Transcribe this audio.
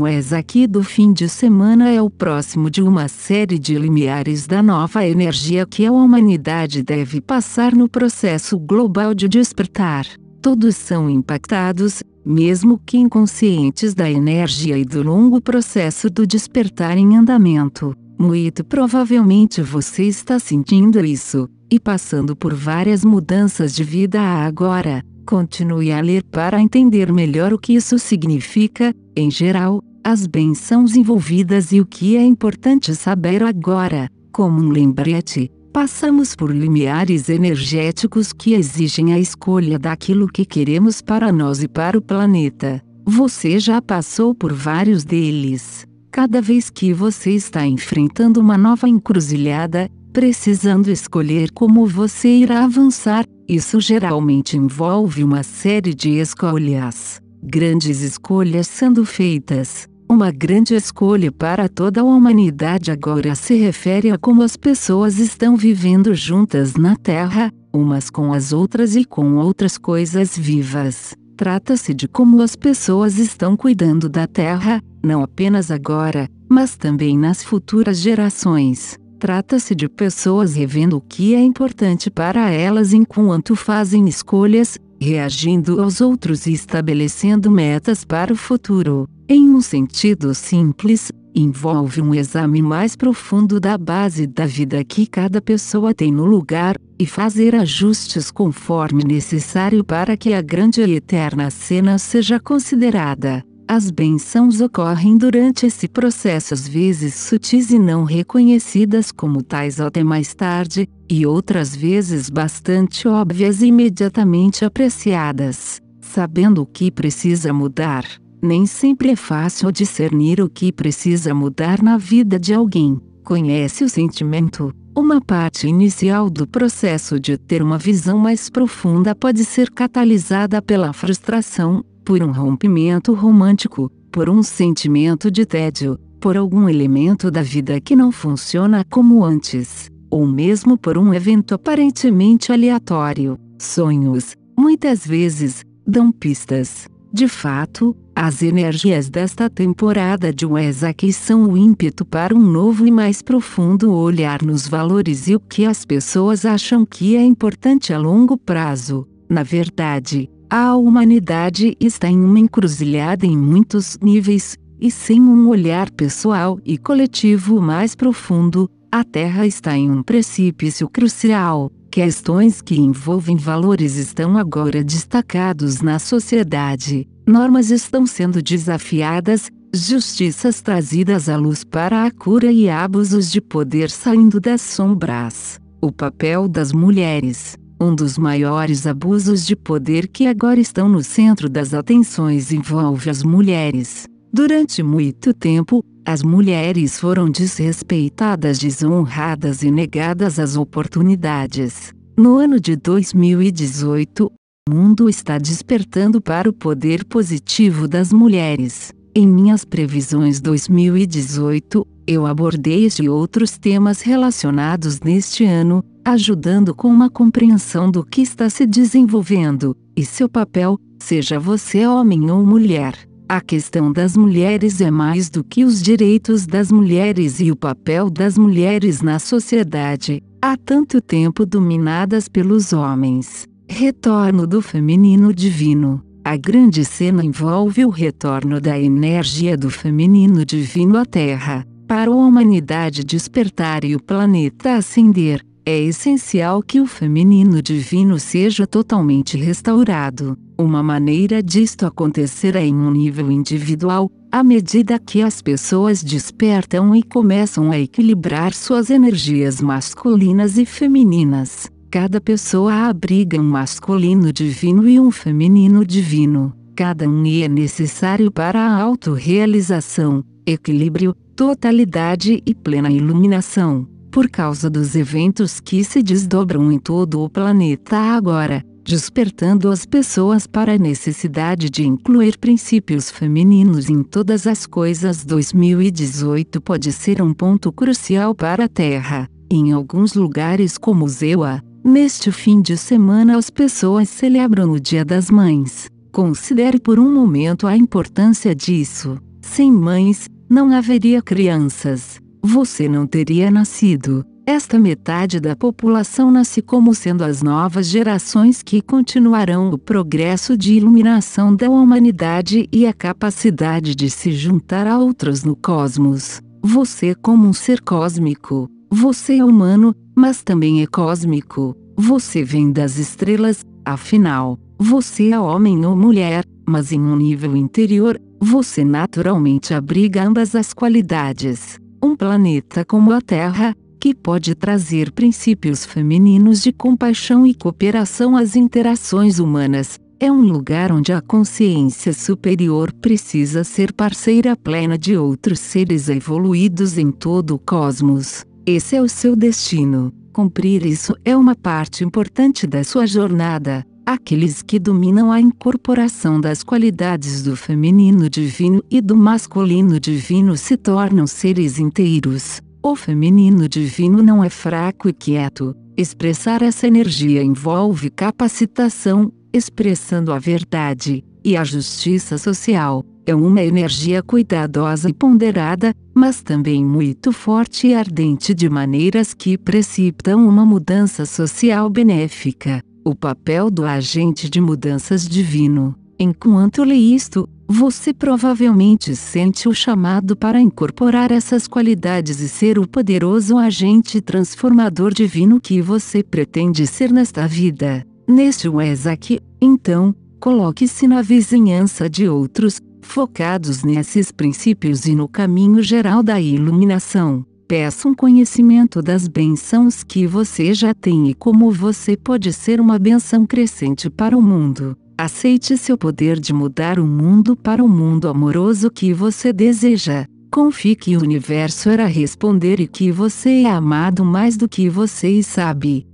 O ex aqui do fim de semana é o próximo de uma série de limiares da nova energia que a humanidade deve passar no processo global de despertar. Todos são impactados, mesmo que inconscientes da energia e do longo processo do despertar em andamento. Muito provavelmente você está sentindo isso, e passando por várias mudanças de vida agora. Continue a ler para entender melhor o que isso significa, em geral, as bênçãos envolvidas e o que é importante saber agora. Como um lembrete, passamos por limiares energéticos que exigem a escolha daquilo que queremos para nós e para o planeta. Você já passou por vários deles. Cada vez que você está enfrentando uma nova encruzilhada, precisando escolher como você irá avançar, isso geralmente envolve uma série de escolhas, grandes escolhas sendo feitas. Uma grande escolha para toda a humanidade agora se refere a como as pessoas estão vivendo juntas na Terra, umas com as outras e com outras coisas vivas. Trata-se de como as pessoas estão cuidando da Terra, não apenas agora, mas também nas futuras gerações. Trata-se de pessoas revendo o que é importante para elas enquanto fazem escolhas, reagindo aos outros e estabelecendo metas para o futuro. Em um sentido simples, envolve um exame mais profundo da base da vida que cada pessoa tem no lugar, e fazer ajustes conforme necessário para que a grande e eterna cena seja considerada. As bênçãos ocorrem durante esse processo às vezes sutis e não reconhecidas como tais até mais tarde, e outras vezes bastante óbvias e imediatamente apreciadas. Sabendo o que precisa mudar, nem sempre é fácil discernir o que precisa mudar na vida de alguém. Conhece o sentimento, uma parte inicial do processo de ter uma visão mais profunda pode ser catalisada pela frustração, por um rompimento romântico, por um sentimento de tédio, por algum elemento da vida que não funciona como antes, ou mesmo por um evento aparentemente aleatório. Sonhos, muitas vezes, dão pistas. De fato, as energias desta temporada de Wesaki são o ímpeto para um novo e mais profundo olhar nos valores e o que as pessoas acham que é importante a longo prazo. Na verdade, a humanidade está em uma encruzilhada em muitos níveis, e sem um olhar pessoal e coletivo mais profundo, a Terra está em um precipício crucial. Questões que envolvem valores estão agora destacados na sociedade, normas estão sendo desafiadas, justiças trazidas à luz para a cura e abusos de poder saindo das sombras. O papel das mulheres um dos maiores abusos de poder que agora estão no centro das atenções envolve as mulheres. Durante muito tempo, as mulheres foram desrespeitadas, desonradas e negadas as oportunidades. No ano de 2018, o mundo está despertando para o poder positivo das mulheres. Em minhas previsões 2018, eu abordei este e outros temas relacionados neste ano, ajudando com uma compreensão do que está se desenvolvendo, e seu papel, seja você homem ou mulher. A questão das mulheres é mais do que os direitos das mulheres e o papel das mulheres na sociedade, há tanto tempo dominadas pelos homens. Retorno do feminino divino. A grande cena envolve o retorno da energia do feminino divino à Terra, para a humanidade despertar e o planeta ascender, é essencial que o feminino divino seja totalmente restaurado. Uma maneira disto acontecer é em um nível individual, à medida que as pessoas despertam e começam a equilibrar suas energias masculinas e femininas. Cada pessoa abriga um masculino divino e um feminino divino. Cada um é necessário para a autorrealização, equilíbrio, totalidade e plena iluminação por causa dos eventos que se desdobram em todo o planeta agora, despertando as pessoas para a necessidade de incluir princípios femininos em todas as coisas. 2018 pode ser um ponto crucial para a Terra. Em alguns lugares como Zewa, neste fim de semana as pessoas celebram o Dia das Mães. Considere por um momento a importância disso. Sem mães, não haveria crianças você não teria nascido. Esta metade da população nasce como sendo as novas gerações que continuarão o progresso de iluminação da humanidade e a capacidade de se juntar a outras no cosmos. Você, é como um ser cósmico, você é humano, mas também é cósmico. Você vem das estrelas, afinal, você é homem ou mulher, mas em um nível interior, você naturalmente abriga ambas as qualidades um planeta como a Terra, que pode trazer princípios femininos de compaixão e cooperação às interações humanas, é um lugar onde a consciência superior precisa ser parceira plena de outros seres evoluídos em todo o cosmos. Esse é o seu destino. Cumprir isso é uma parte importante da sua jornada aqueles que dominam a incorporação das qualidades do feminino divino e do masculino divino se tornam seres inteiros. O feminino divino não é fraco e quieto. Expressar essa energia envolve capacitação, expressando a verdade e a justiça social. É uma energia cuidadosa e ponderada, mas também muito forte e ardente de maneiras que precipitam uma mudança social benéfica o papel do agente de mudanças divino. Enquanto lê isto, você provavelmente sente o chamado para incorporar essas qualidades e ser o poderoso agente transformador divino que você pretende ser nesta vida. Neste Wesak, então, coloque-se na vizinhança de outros, focados nesses princípios e no caminho geral da iluminação peça um conhecimento das bênçãos que você já tem e como você pode ser uma benção crescente para o mundo. Aceite seu poder de mudar o mundo para o mundo amoroso que você deseja. Confie que o universo irá responder e que você é amado mais do que você sabe.